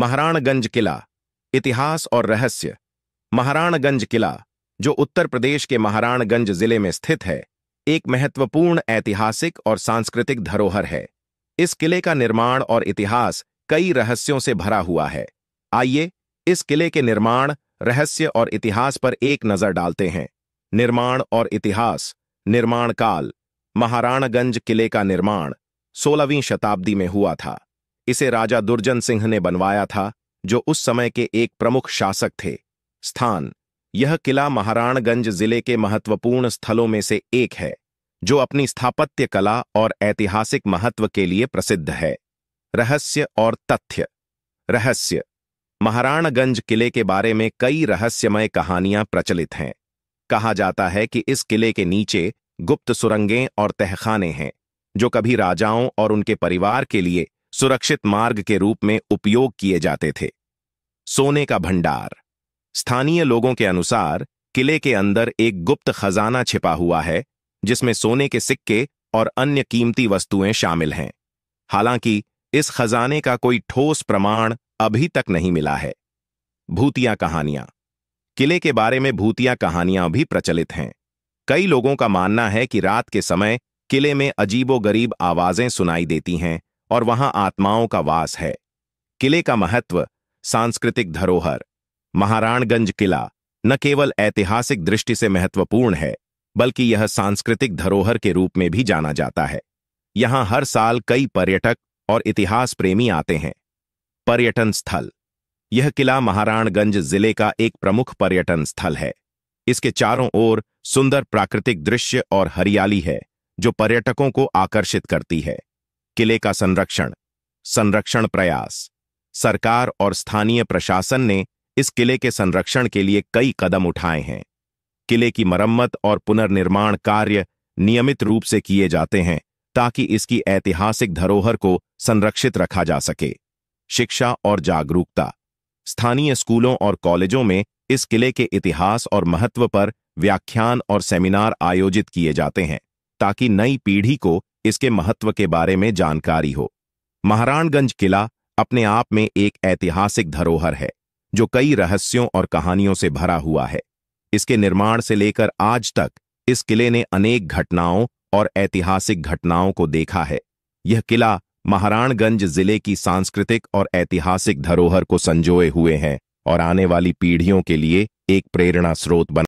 महाराणगंज किला इतिहास और रहस्य महाराणगंज किला जो उत्तर प्रदेश के महाराणगंज जिले में स्थित है एक महत्वपूर्ण ऐतिहासिक और सांस्कृतिक धरोहर है इस किले का निर्माण और इतिहास कई रहस्यों से भरा हुआ है आइए इस किले के निर्माण रहस्य और इतिहास पर एक नज़र डालते हैं निर्माण और इतिहास निर्माण काल महाराणगंज किले का निर्माण सोलहवीं शताब्दी में हुआ था इसे राजा दुर्जन सिंह ने बनवाया था जो उस समय के एक प्रमुख शासक थे स्थान यह किला महाराणगंज जिले के महत्वपूर्ण स्थलों में से एक है जो अपनी स्थापत्य कला और ऐतिहासिक महत्व के लिए प्रसिद्ध है रहस्य और तथ्य रहस्य महाराणगंज किले के बारे में कई रहस्यमय कहानियां प्रचलित हैं कहा जाता है कि इस किले के नीचे गुप्त सुरंगें और तहखाने हैं जो कभी राजाओं और उनके परिवार के लिए सुरक्षित मार्ग के रूप में उपयोग किए जाते थे सोने का भंडार स्थानीय लोगों के अनुसार किले के अंदर एक गुप्त खजाना छिपा हुआ है जिसमें सोने के सिक्के और अन्य कीमती वस्तुएं शामिल हैं हालांकि इस खजाने का कोई ठोस प्रमाण अभी तक नहीं मिला है भूतिया कहानियां किले के बारे में भूतिया कहानियां भी प्रचलित हैं कई लोगों का मानना है कि रात के समय किले में अजीबोगरीब आवाजें सुनाई देती हैं और वहां आत्माओं का वास है किले का महत्व सांस्कृतिक धरोहर महाराणगंज किला न केवल ऐतिहासिक दृष्टि से महत्वपूर्ण है बल्कि यह सांस्कृतिक धरोहर के रूप में भी जाना जाता है यहां हर साल कई पर्यटक और इतिहास प्रेमी आते हैं पर्यटन स्थल यह किला महाराणगंज जिले का एक प्रमुख पर्यटन स्थल है इसके चारों ओर सुंदर प्राकृतिक दृश्य और हरियाली है जो पर्यटकों को आकर्षित करती है किले का संरक्षण संरक्षण प्रयास सरकार और स्थानीय प्रशासन ने इस किले के संरक्षण के लिए कई कदम उठाए हैं किले की मरम्मत और पुनर्निर्माण कार्य नियमित रूप से किए जाते हैं ताकि इसकी ऐतिहासिक धरोहर को संरक्षित रखा जा सके शिक्षा और जागरूकता स्थानीय स्कूलों और कॉलेजों में इस किले के इतिहास और महत्व पर व्याख्यान और सेमिनार आयोजित किए जाते हैं ताकि नई पीढ़ी को इसके महत्व के बारे में जानकारी हो महाराणगंज किला अपने आप में एक ऐतिहासिक धरोहर है जो कई रहस्यों और कहानियों से भरा हुआ है इसके निर्माण से लेकर आज तक इस किले ने अनेक घटनाओं और ऐतिहासिक घटनाओं को देखा है यह किला महाराणगंज जिले की सांस्कृतिक और ऐतिहासिक धरोहर को संजोए हुए हैं और आने वाली पीढ़ियों के लिए एक प्रेरणा स्रोत बना